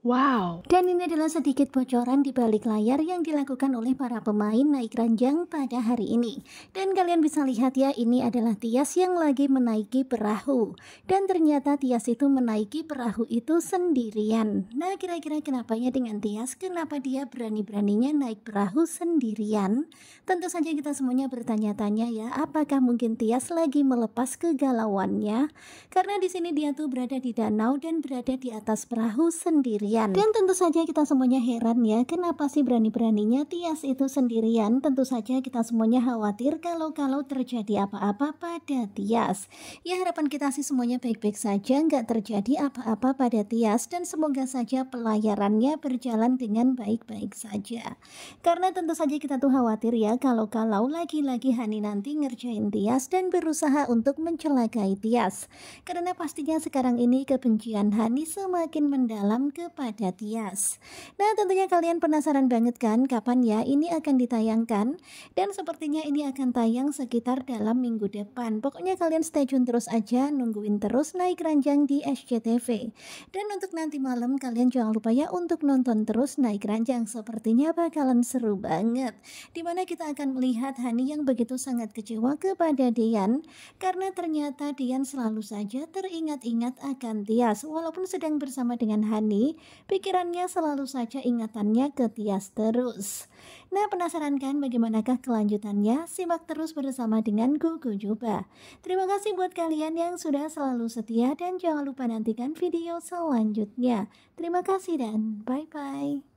Wow. Dan ini adalah sedikit bocoran di balik layar yang dilakukan oleh para pemain naik ranjang pada hari ini. Dan kalian bisa lihat ya, ini adalah Tias yang lagi menaiki perahu. Dan ternyata Tias itu menaiki perahu itu sendirian. Nah, kira-kira kenapanya dengan Tias? Kenapa dia berani-beraninya naik perahu sendirian? Tentu saja kita semuanya bertanya-tanya ya, apakah mungkin Tias lagi melepas kegalauannya? Karena di sini dia tuh berada di danau dan berada di atas perahu sendirian sendirian. Dan tentu saja kita semuanya heran ya, kenapa sih berani-beraninya Tias itu sendirian? Tentu saja kita semuanya khawatir kalau-kalau terjadi apa-apa pada Tias. Ya harapan kita sih semuanya baik-baik saja, nggak terjadi apa-apa pada Tias dan semoga saja pelayarannya berjalan dengan baik-baik saja. Karena tentu saja kita tuh khawatir ya kalau-kalau lagi-lagi Hani nanti ngerjain Tias dan berusaha untuk mencelakai Tias. Karena pastinya sekarang ini kebencian Hani semakin mendalam kepada pada Tias. Nah, tentunya kalian penasaran banget kan kapan ya ini akan ditayangkan dan sepertinya ini akan tayang sekitar dalam minggu depan. Pokoknya kalian stay tune terus aja, nungguin terus naik ranjang di SCTV. Dan untuk nanti malam kalian jangan lupa ya untuk nonton terus naik ranjang. Sepertinya bakalan seru banget. Dimana kita akan melihat Hani yang begitu sangat kecewa kepada Dian karena ternyata Dian selalu saja teringat-ingat akan Tias walaupun sedang bersama dengan Hani Pikirannya selalu saja ingatannya ke Tias terus. Nah penasaran kan bagaimanakah kelanjutannya? Simak terus bersama dengan Gugu Juba. Terima kasih buat kalian yang sudah selalu setia dan jangan lupa nantikan video selanjutnya. Terima kasih dan bye-bye.